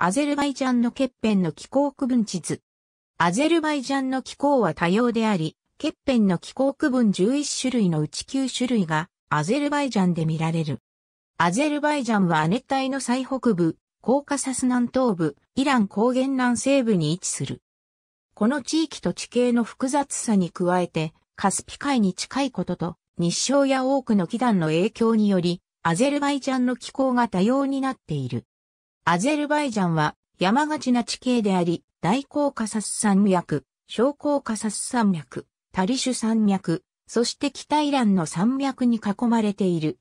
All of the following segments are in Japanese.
アゼルバイジャンの欠片の気候区分地図。アゼルバイジャンの気候は多様であり、欠片の気候区分11種類のうち9種類がアゼルバイジャンで見られる。アゼルバイジャンは亜熱帯の最北部、コーカサス南東部、イラン高原南西部に位置する。この地域と地形の複雑さに加えて、カスピ海に近いことと、日照や多くの気団の影響により、アゼルバイジャンの気候が多様になっている。アゼルバイジャンは山がちな地形であり、大高カサス山脈、小高カサス山脈、タリシュ山脈、そして北イランの山脈に囲まれている。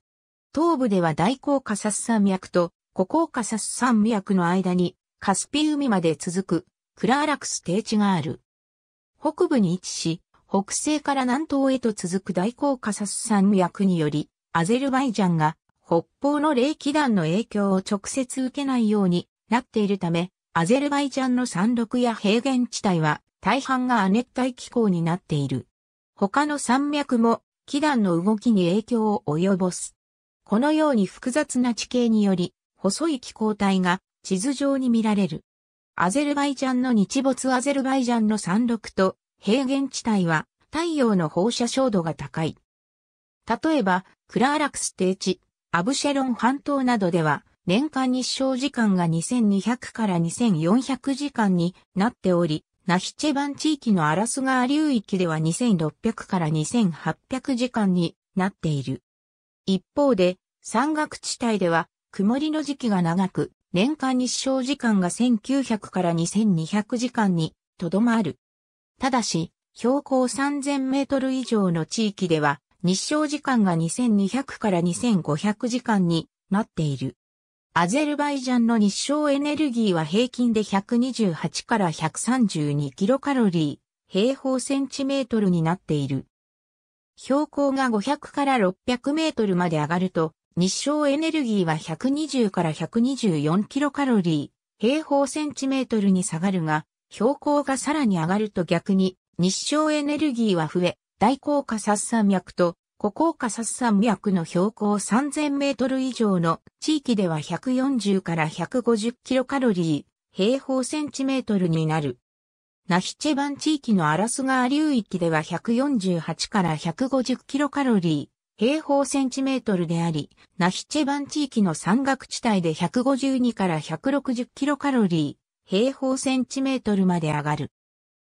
東部では大高カサス山脈と古高カサス山脈の間にカスピ海まで続くクラーラクス低地がある。北部に位置し、北西から南東へと続く大高カサス山脈により、アゼルバイジャンが北方の冷気団の影響を直接受けないようになっているため、アゼルバイジャンの山麓や平原地帯は大半が亜熱帯気候になっている。他の山脈も気団の動きに影響を及ぼす。このように複雑な地形により、細い気候帯が地図上に見られる。アゼルバイジャンの日没アゼルバイジャンの山麓と平原地帯は太陽の放射照度が高い。例えば、クラーラクス低地、アブシェロン半島などでは、年間日照時間が2200から2400時間になっており、ナヒチェバン地域のアラス川流域では2600から2800時間になっている。一方で、山岳地帯では曇りの時期が長く、年間日照時間が1900から2200時間にとどまる。ただし、標高3000メートル以上の地域では日照時間が2200から2500時間になっている。アゼルバイジャンの日照エネルギーは平均で128から132キロカロリー平方センチメートルになっている。標高が500から600メートルまで上がると、日照エネルギーは120から124キロカロリー平方センチメートルに下がるが、標高がさらに上がると逆に日照エネルギーは増え、大高架殺山脈と古高架殺山脈の標高3000メートル以上の地域では140から150キロカロリー平方センチメートルになる。ナヒチェバン地域のアラス川流域では148から150キロカロリー平方センチメートルであり、ナヒチェバン地域の山岳地帯で152から160キロカロリー平方センチメートルまで上がる。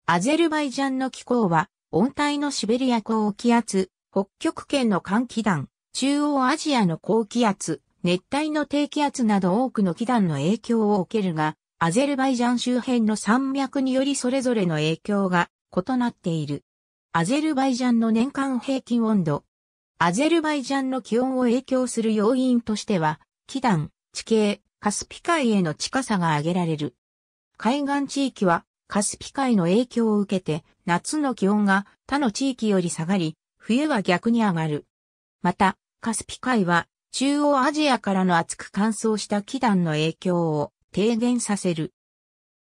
アゼルバイジャンの気候は温帯のシベリア高気圧、北極圏の寒気団、中央アジアの高気圧、熱帯の低気圧など多くの気団の影響を受けるが、アゼルバイジャン周辺の山脈によりそれぞれの影響が異なっている。アゼルバイジャンの年間平均温度。アゼルバイジャンの気温を影響する要因としては、気団、地形、カスピ海への近さが挙げられる。海岸地域はカスピ海の影響を受けて、夏の気温が他の地域より下がり、冬は逆に上がる。また、カスピ海は中央アジアからの熱く乾燥した気団の影響を低減させる。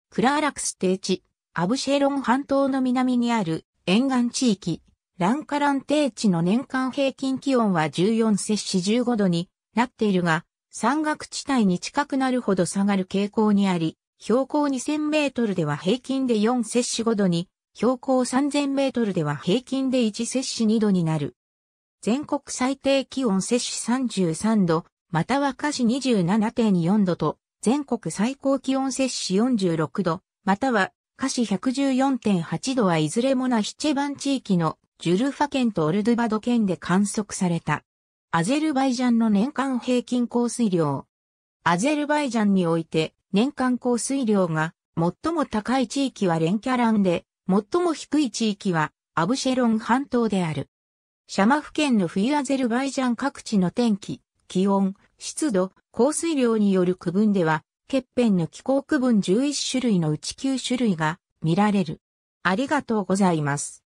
クラーラクス低地、アブシェロン半島の南にある沿岸地域、ランカラン低地の年間平均気温は14摂氏15度になっているが、山岳地帯に近くなるほど下がる傾向にあり、標高2000メートルでは平均で4摂氏5度に、標高3000メートルでは平均で1摂氏2度になる。全国最低気温摂氏33度、または下氏27.4度と、全国最高気温摂氏46度、または下氏114.8度はいずれもナヒチェバン地域のジュルファ県とオルドゥバド県で観測された。アゼルバイジャンの年間平均降水量。アゼルバイジャンにおいて年間降水量が最も高い地域はレンキャランで、最も低い地域はアブシェロン半島である。シャマフ県の冬アゼルバイジャン各地の天気、気温、湿度、降水量による区分では、欠片の気候区分11種類のうち9種類が見られる。ありがとうございます。